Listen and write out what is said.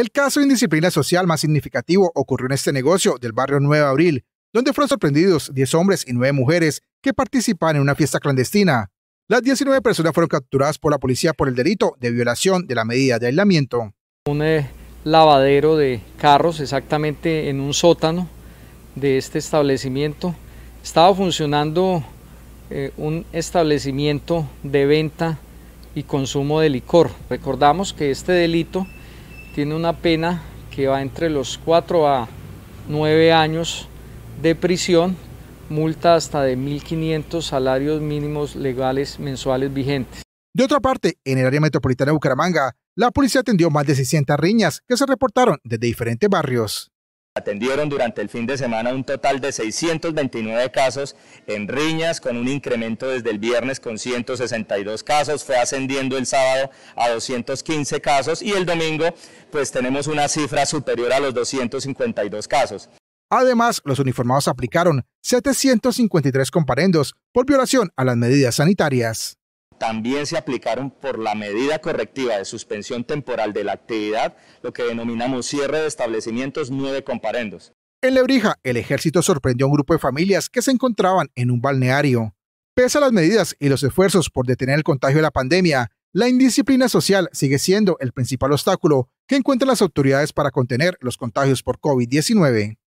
El caso de indisciplina social más significativo ocurrió en este negocio del barrio 9 de Abril, donde fueron sorprendidos 10 hombres y 9 mujeres que participaban en una fiesta clandestina. Las 19 personas fueron capturadas por la policía por el delito de violación de la medida de aislamiento. Un eh, lavadero de carros exactamente en un sótano de este establecimiento. Estaba funcionando eh, un establecimiento de venta y consumo de licor. Recordamos que este delito tiene una pena que va entre los 4 a 9 años de prisión, multa hasta de 1.500 salarios mínimos legales mensuales vigentes. De otra parte, en el área metropolitana de Bucaramanga, la policía atendió más de 600 riñas que se reportaron desde diferentes barrios. Atendieron durante el fin de semana un total de 629 casos en riñas, con un incremento desde el viernes con 162 casos, fue ascendiendo el sábado a 215 casos y el domingo pues tenemos una cifra superior a los 252 casos. Además, los uniformados aplicaron 753 comparendos por violación a las medidas sanitarias también se aplicaron por la medida correctiva de suspensión temporal de la actividad, lo que denominamos cierre de establecimientos nueve comparendos. En Lebrija, el ejército sorprendió a un grupo de familias que se encontraban en un balneario. Pese a las medidas y los esfuerzos por detener el contagio de la pandemia, la indisciplina social sigue siendo el principal obstáculo que encuentran las autoridades para contener los contagios por COVID-19.